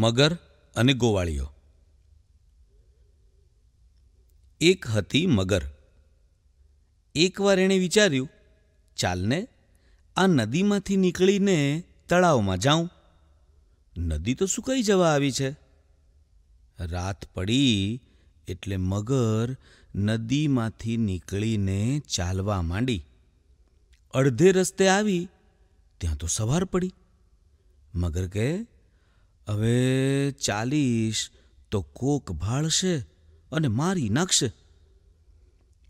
મગર અને ગોવાળીઓ એક હતી મગર એકવાર એણે વિચાર્યું ચાલને આ નદીમાંથી નીકળીને તળાવમાં જાઉં નદી તો સુકાઈ જવા આવી છે રાત પડી એટલે મગર નદીમાંથી નીકળીને ચાલવા માંડી અડધે રસ્તે આવી ત્યાં તો સવાર પડી મગર કે હવે ચાલીશ તો કોક ભાળશે અને મારી નાખશે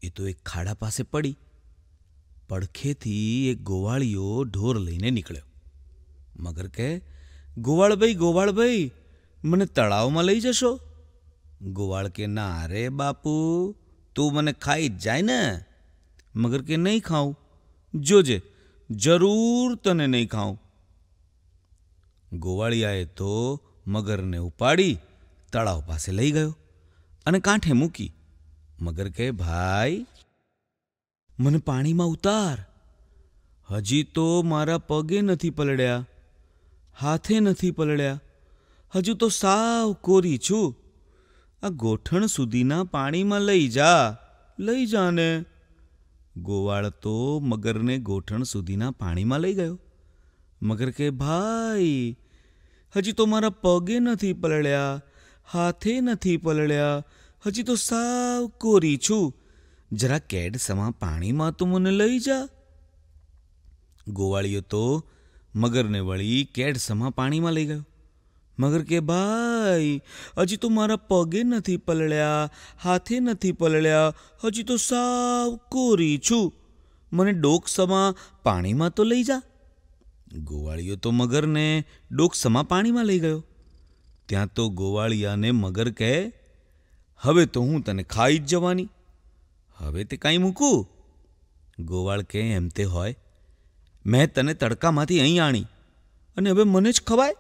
એ તો એક ખાડા પાસે પડી પડખેથી એક ગોવાળીઓ ઢોર લઈને નીકળ્યો મગર કે ગોવાળભાઈ ગોવાળભાઈ મને તળાવમાં લઈ જશો ગોવાળ કે ના રે બાપુ તું મને ખાઈ જ જાય ને મગર કે નહીં ખાઉં જોજે જરૂર તને નહીં ખાઉં ગોવાળિયાએ તો મગરને ઉપાડી તળાવ પાસે લઈ ગયો અને કાંઠે મૂકી મગર કહે ભાઈ મને પાણીમાં ઉતાર હજી તો મારા પગે નથી પલળ્યા હાથે નથી પલળ્યા હજુ તો સાવ કોરી છું આ ગોઠણ સુધીના પાણીમાં લઈ જા લઈ જાને ગોવાળ તો મગરને ગોઠણ સુધીના પાણીમાં લઈ ગયો મગર કે ભાઈ હજી તો મારા પગે નથી પલળ્યા હાથે નથી પલળ્યા હજી તો સાવ કોરી છું જરા કેડ સમા પાણીમાં તો મને લઈ જા ગોવાળીઓ તો મગરને વળી કેડ સમા પાણીમાં લઈ ગયો મગર કે ભાઈ હજી તો મારા પગે નથી પલળ્યા હાથે નથી પલળ્યા હજી તો સાવ કોરી છું મને ડોક સમા પાણીમાં તો લઈ જા ગોવાળિયો તો મગરને ડોકસમાં પાણીમાં લઈ ગયો ત્યાં તો ગોવાળિયાને મગર કહે હવે તો હું તને ખાઈ જ જવાની હવે તે કાંઈ મૂકું ગોવાળ કહે એમ તે હોય મેં તને તડકામાંથી અહીં આણી અને હવે મને જ ખવાય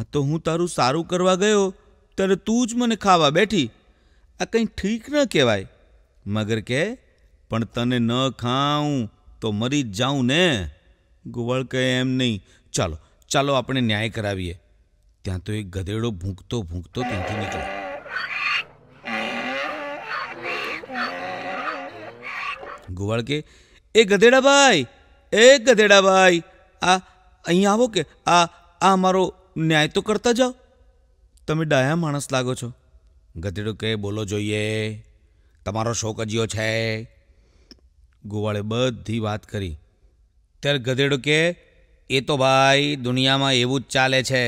આ તો હું તારું સારું કરવા ગયો ત્યારે તું જ મને ખાવા બેઠી આ કંઈ ઠીક ન કહેવાય મગર કહે પણ તને ન ખાઉં તો મરી જ જાઉં ને ગોવાળ કહે એમ નહીં ચાલો ચાલો આપણે ન્યાય કરાવીએ ત્યાં તો એક ગધેડો ભૂંકતો ભૂંકતો ત્યાંથી નીકળ્યો ગોવાળ કે એ ગધેડાભાઈ એ ગધેડાભાઈ આ અહીં આવો કે આ આ અમારો ન્યાય તો કરતા જાઓ તમે ડાયા માણસ લાગો છો ગધેડો કહે બોલો જોઈએ તમારો શોખ અજીયો છે ગોવાળે બધી વાત કરી ત્યારે ગધેડો કે એ તો ભાઈ દુનિયામાં એવું જ ચાલે છે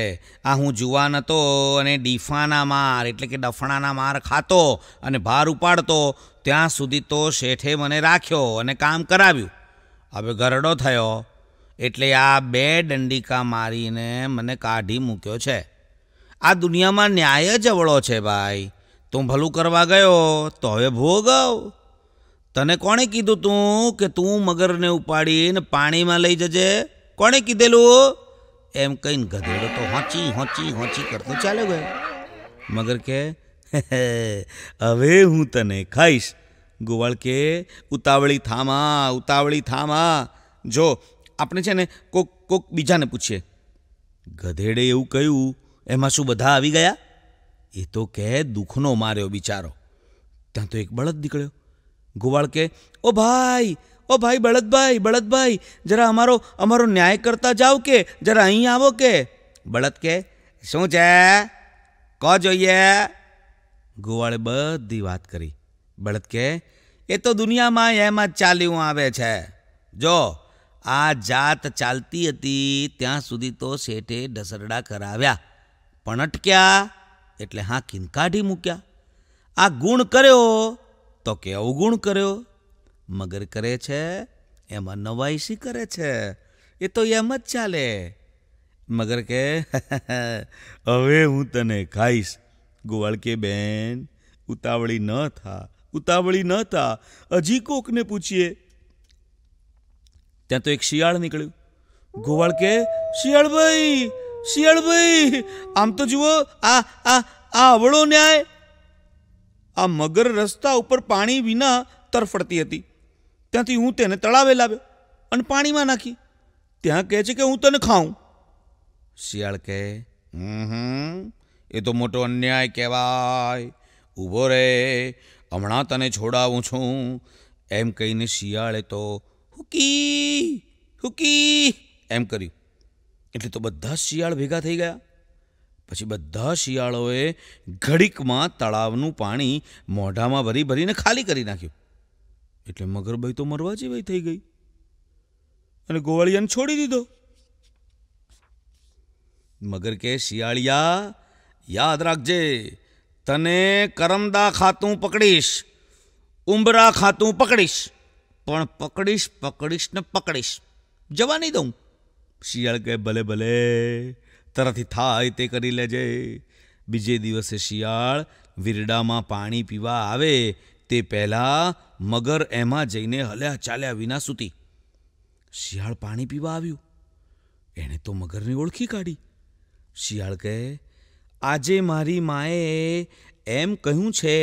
આ હું જુવાન હતો અને ડીફાના માર એટલે કે ડફણાના માર ખાતો અને ભાર ઉપાડતો ત્યાં સુધી તો શેઠે મને રાખ્યો અને કામ કરાવ્યું હવે ગરડો થયો એટલે આ બે દંડિકા મારીને મને કાઢી મૂક્યો છે આ દુનિયામાં ન્યાય જ અવળો છે ભાઈ તું ભલું કરવા ગયો તો હવે ભોગવ તને કોણે કીધું તું કે તું મગરને ઉપાડીને પાણીમાં લઈ જજે કોણે કીધેલું એમ કહીને ગધેડો તો હોંચી હોંચી હોંચી કરતો ચાલે ગયો મગર કે હવે હું તને ખાઈશ ગોવાળ કે ઉતાવળી થામા ઉતાવળી થામા જો આપણે છે ને કોક કોક બીજાને પૂછીએ ગધેડે એવું કહ્યું એમાં શું બધા આવી ગયા એ તો કે દુઃખનો માર્યો બિચારો ત્યાં તો એક બળદ નીકળ્યો કે ઓ ભાઈ ઓ ભાઈ બળદભાઈ બળદભાઈ જરા અમારો અમારો ન્યાય કરતા જાઓ કે જરા અહીં આવો કે બળદ કે શું છે કો જોઈએ ગોવાળે બધી વાત કરી બળદ કે એ તો દુનિયામાં એમ જ ચાલ્યું આવે છે જો આ જાત ચાલતી હતી ત્યાં સુધી તો શેઠે ઢસરડા કરાવ્યા પણ અટક્યા એટલે હા કાઢી મૂક્યા આ ગુણ કર્યો તો કે અવગુણ કર્યો મગર કરે છે એમાં નવાઈશી કરે છે એ તો એમ જ ચાલે મગર કે હવે હું તને ખાઈશ ગોવાળ કે બેન ઉતાવળી ન થા ઉતાવળી ન થા હજી કોકને પૂછીએ ત્યાં તો એક શિયાળ નીકળ્યું ગોવાળ કે શિયાળભાઈ શિયાળભાઈ આમ તો જુઓ આ આ આ અવળો ન્યાય આ મગર રસ્તા ઉપર પાણી વિના તરફડતી હતી ત્યાંથી હું તેને તળાવે લાવ્યો અને પાણીમાં નાખી ત્યાં કહે છે કે હું તને ખાઉં શિયાળ કહે હમ એ તો મોટો અન્યાય કહેવાય ઊભો રે હમણાં તને છોડાવું છું એમ કહીને શિયાળે તો હુકી હુકી એમ કર્યું એટલે તો બધા શિયાળ ભેગા થઈ ગયા પછી બધા શિયાળોએ ઘડીકમાં તળાવનું પાણી મોઢામાં ભરી ભરીને ખાલી કરી નાખ્યું એટલે મગરબાઈ તો મરવા જેવાઈ થઈ ગઈ અને ગોવાળિયાને છોડી દીધો મગર કે શિયાળિયા યાદ રાખજે તને કરમદા ખાતું પકડીશ ઉંબરા ખાતું પકડીશ પણ પકડીશ પકડીશ ને પકડીશ જવા નહીં દઉં શિયાળ કે ભલે ભલે તારાથી થાય તે કરી લેજે બીજે દિવસે શિયાળ વીરડામાં પાણી પીવા આવે તે પહેલાં મગર એમાં જઈને હલ્યા ચાલ્યા વિના સૂતી શિયાળ પાણી પીવા આવ્યું એણે તો મગરને ઓળખી કાઢી શિયાળ કહે આજે મારી માએ એમ કહ્યું છે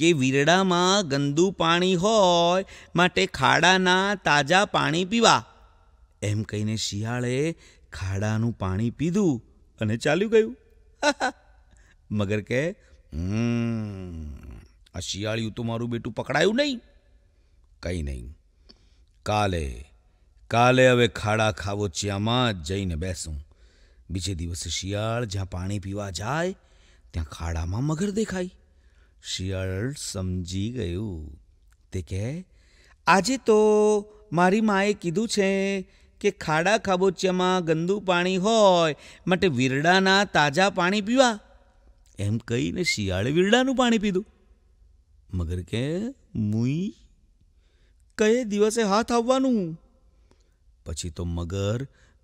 કે વીરડામાં ગંદુ પાણી હોય માટે ખાડાના તાજા પાણી પીવા એમ કહીને શિયાળે ખાડાનું પાણી પીધું અને ચાલ્યું ગયું મગર કહે આ શિયાળિયું તો મારું બેટું પકડાયું નહીં કંઈ નહીં કાલે કાલે હવે ખાડા ખાવો ખાવોચિયામાં જઈને બેસું બીજે દિવસે શિયાળ જ્યાં પાણી પીવા જાય ત્યાં ખાડામાં મગર દેખાય શિયાળ સમજી ગયું તે કે આજે તો મારી માએ કીધું છે કે ખાડા ખાબોચિયામાં ગંદુ પાણી હોય માટે વીરડાના તાજા પાણી પીવા એમ કહીને શિયાળે વીરડાનું પાણી પીધું મગર કે મુઈ કયે દિવસે હાથ આવવાનું પછી તો મગર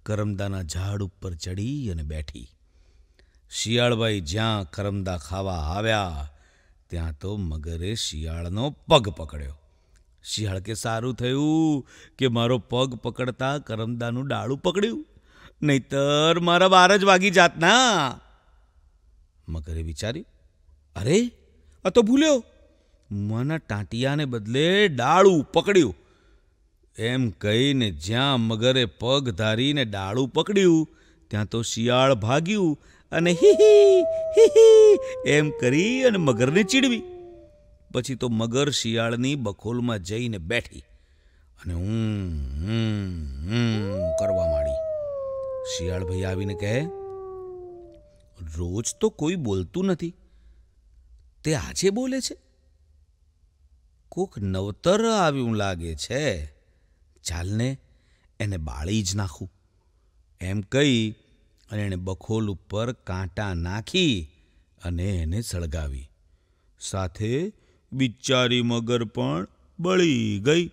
કરમદાના ઝાડ ઉપર ચડી અને બેઠી શિયાળભાઈ જ્યાં કરમદા ખાવા આવ્યા ત્યાં તો મગરે શિયાળનો પગ પકડ્યો શિયાળ કે સારું થયું કે મારો પગ પકડતા કરમદાનું ડાળું પકડ્યું નહીતર મારા બાર જ વાગી જાતના મગરે વિચાર્યું અરે આ તો ભૂલ્યો મના ટાંટિયાને બદલે ડાળું પકડ્યું એમ કહીને જ્યાં મગરે પગ ધારીને ડાળું પકડ્યું ત્યાં તો શિયાળ ભાગ્યું અને હી હી એમ કરી અને મગરને ચીડવી પછી તો મગર શિયાળની બખોલમાં જઈને બેઠી અને હું કરવા માંડી શિયાળ ભાઈ આવીને કહે રોજ તો કોઈ બોલતું નથી તે આજે બોલે છે કોક નવતર આવ્યું લાગે છે ચાલને એને બાળી જ નાખું એમ કહી અને એણે બખોલ ઉપર કાંટા નાખી અને એને સળગાવી સાથે બિચારી મગર પણ બળી ગઈ